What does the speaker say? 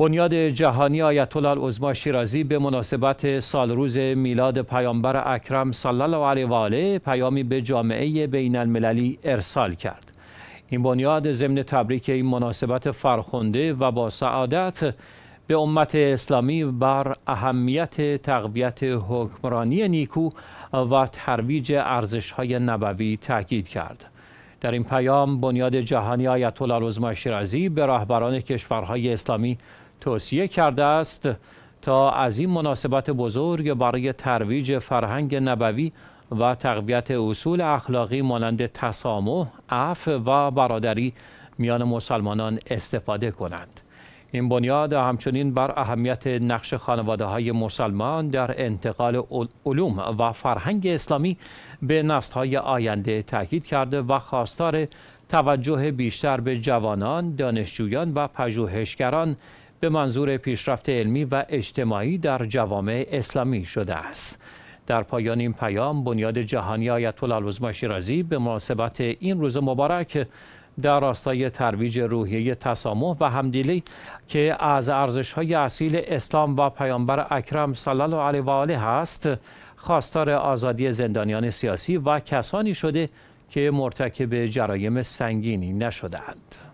بنیاد جهانی آیت الله عظما شیرازی به مناسبت سالروز میلاد پیامبر اکرم صلی الله علیه و آله پیامی به جامعه بین المللی ارسال کرد این بنیاد ضمن تبریک این مناسبت فرخنده و با سعادت به امت اسلامی بر اهمیت تقویت حکمرانی نیکو و ترویج ارزش‌های نبوی تاکید کرد در این پیام بنیاد جهانی آیت الله شیرازی به رهبران کشورهای اسلامی توصیه کرده است تا از این مناسبت بزرگ برای ترویج فرهنگ نبوی و تقویت اصول اخلاقی مانند تسامح، عف و برادری میان مسلمانان استفاده کنند. این بنیاد همچنین بر اهمیت نقش خانواده های مسلمان در انتقال علوم و فرهنگ اسلامی به نصتهای آینده تاکید کرده و خواستار توجه بیشتر به جوانان، دانشجویان و پژوهشگران به منظور پیشرفت علمی و اجتماعی در جوامع اسلامی شده است. در پایان این پیام بنیاد جهانی آیت الله شیرازی به مناسبت این روز مبارک در راستای ترویج روحیه تسامح و همدلی که از ارزش‌های اصیل اسلام و پیامبر اکرم صلی الله علیه و آله است، خواستار آزادی زندانیان سیاسی و کسانی شده که مرتکب جرایم سنگینی نشدند.